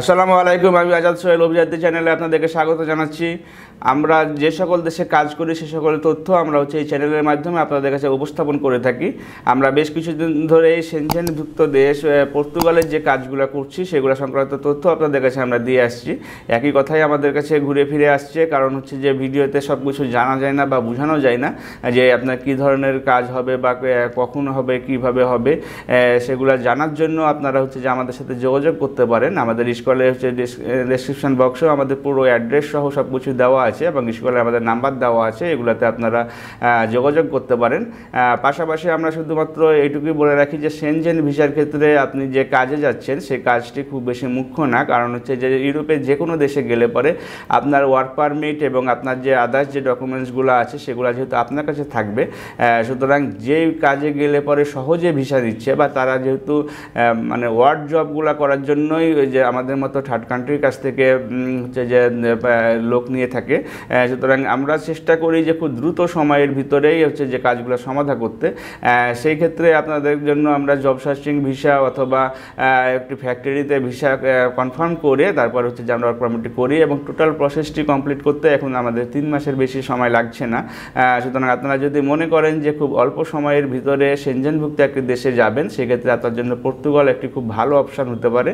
আসসালামু আলাইকুম আমি আজাদ সোহেল অভিজাতি চ্যানেলে আপনাদেরকে স্বাগত জানাচ্ছি আমরা যে সকল দেশে কাজ করি সে সকল তথ্য আমরা হচ্ছে এই চ্যানেলের মাধ্যমে আপনাদের কাছে উপস্থাপন করে থাকি আমরা বেশ কিছুদিন ধরে সেনসেনভুক্ত দেশ পর্তুগালের যে কাজগুলো করছি সেগুলো সংক্রান্ত তথ্য আপনাদের কাছে আমরা দিয়ে আসছি একই কথাই আমাদের কাছে ঘুরে ফিরে আসছে কারণ হচ্ছে যে ভিডিওতে সব কিছু জানা যায় না বা বোঝানো যায় না যে আপনার কি ধরনের কাজ হবে বা কখন হবে কিভাবে হবে সেগুলো জানার জন্য আপনারা হচ্ছে যে আমাদের সাথে যোগাযোগ করতে পারেন আমাদের স্কলের হচ্ছে ডেসক্রিপশান বক্সেও আমাদের পুরো অ্যাড্রেস সহ সব কিছু দেওয়া আছে এবং স্কলের আমাদের নাম্বার দেওয়া আছে এগুলোতে আপনারা যোগাযোগ করতে পারেন পাশাপাশি আমরা শুধুমাত্র এইটুকুই বলে রাখি যে সেনজেন ভিসার ক্ষেত্রে আপনি যে কাজে যাচ্ছেন সেই কাজটি খুব বেশি মুখ্য না কারণ হচ্ছে যে ইউরোপের যে কোনো দেশে গেলে পরে আপনার ওয়ার্ক পারমিট এবং আপনার যে আদার্স যে ডকুমেন্টসগুলো আছে সেগুলো যেহেতু আপনার কাছে থাকবে সুতরাং যে কাজে গেলে পরে সহজে ভিসা দিচ্ছে বা তারা যেহেতু মানে ওয়ার্ড জবগুলো করার জন্যই যে আমাদের আমাদের মতো থার্ড কান্ট্রির কাছ থেকে হচ্ছে যে লোক নিয়ে থাকে সুতরাং আমরা চেষ্টা করি যে খুব দ্রুত সময়ের ভিতরেই হচ্ছে যে কাজগুলো সমাধা করতে সেই ক্ষেত্রে আপনাদের জন্য আমরা জব সার্চিং ভিসা অথবা একটি ফ্যাক্টরিতে ভিসা কনফার্ম করে তারপর হচ্ছে যে আমরা পারমিটটি করি এবং টোটাল প্রসেসটি কমপ্লিট করতে এখন আমাদের তিন মাসের বেশি সময় লাগছে না সুতরাং আপনারা যদি মনে করেন যে খুব অল্প সময়ের ভিতরে সেনজেনভুক্ত একটি দেশে যাবেন সেক্ষেত্রে আপনার জন্য পর্তুগাল একটি খুব ভালো অপশান হতে পারে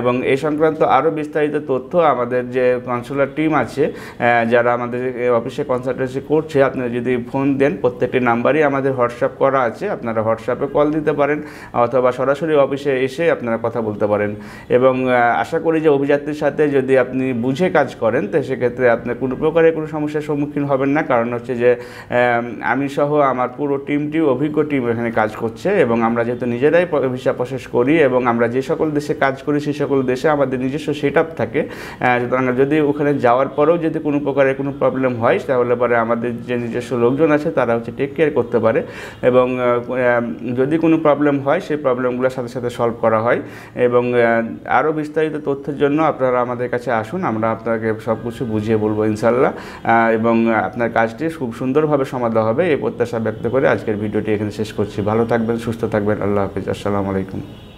এবং এই সংক্রান্ত আরও বিস্তারিত তথ্য আমাদের যে কনসুলার টিম আছে যারা আমাদের অফিসে কনসালটেন্সি করছে আপনারা যদি ফোন দেন প্রত্যেকটি নাম্বারই আমাদের হোয়াটসঅ্যাপ করা আছে আপনারা হোয়াটসঅ্যাপে কল দিতে পারেন অথবা সরাসরি অফিসে এসে আপনারা কথা বলতে পারেন এবং আশা করি যে অভিযাত্রীর সাথে যদি আপনি বুঝে কাজ করেন তো সেক্ষেত্রে আপনার কোনো প্রকারের কোনো সমস্যার সম্মুখীন হবেন না কারণ হচ্ছে যে আমি সহ আমার পুরো টিমটি অভিজ্ঞ টিম এখানে কাজ করছে এবং আমরা যেহেতু নিজেরাই ভিসা প্রসেস করি এবং আমরা যে সকল দেশে কাজ করি সেই সকল দেশে আমাদের আমাদের নিজস্ব সেট থাকে সুতরাং যদি ওখানে যাওয়ার পরেও যদি কোনো প্রকারের কোনো প্রবলেম হয় তাহলে পরে আমাদের যে নিজস্ব লোকজন আছে তারা হচ্ছে টেক কেয়ার করতে পারে এবং যদি কোনো প্রবলেম হয় সেই প্রবলেমগুলোর সাথে সাথে সলভ করা হয় এবং আরও বিস্তারিত তথ্যের জন্য আপনারা আমাদের কাছে আসুন আমরা আপনাকে সব কিছু বুঝিয়ে বলবো ইনশাল্লাহ এবং আপনার কাজটি খুব সুন্দরভাবে সমাধা হবে এই প্রত্যাশা ব্যক্ত করে আজকের ভিডিওটি এখানে শেষ করছি ভালো থাকবেন সুস্থ থাকবেন আল্লাহ হাফিজ আসসালামু আলাইকুম